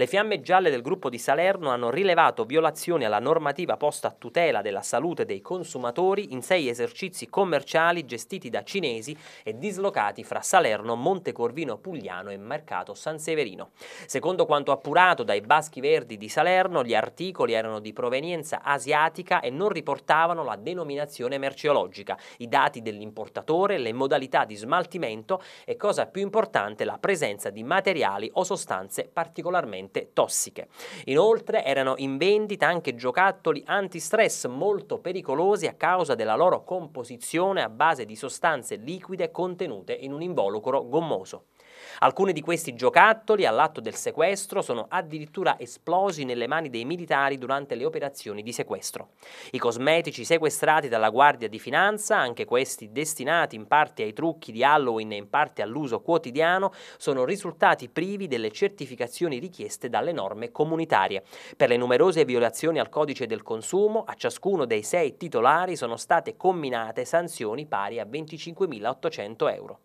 Le fiamme gialle del gruppo di Salerno hanno rilevato violazioni alla normativa posta a tutela della salute dei consumatori in sei esercizi commerciali gestiti da cinesi e dislocati fra Salerno, Montecorvino Pugliano e Mercato San Severino. Secondo quanto appurato dai Baschi Verdi di Salerno, gli articoli erano di provenienza asiatica e non riportavano la denominazione merceologica, i dati dell'importatore, le modalità di smaltimento e, cosa più importante, la presenza di materiali o sostanze particolarmente potenzialmente tossiche. Inoltre erano in vendita anche giocattoli antistress molto pericolosi a causa della loro composizione a base di sostanze liquide contenute in un involucro gommoso. Alcuni di questi giocattoli all'atto del sequestro sono addirittura esplosi nelle mani dei militari durante le operazioni di sequestro. I cosmetici sequestrati dalla Guardia di Finanza, anche questi destinati in parte ai trucchi di Halloween e in parte all'uso quotidiano, sono risultati privi delle certificazioni richieste previste dalle norme comunitarie. Per le numerose violazioni al codice del consumo, a ciascuno dei sei titolari sono state comminate sanzioni pari a 25.800 euro.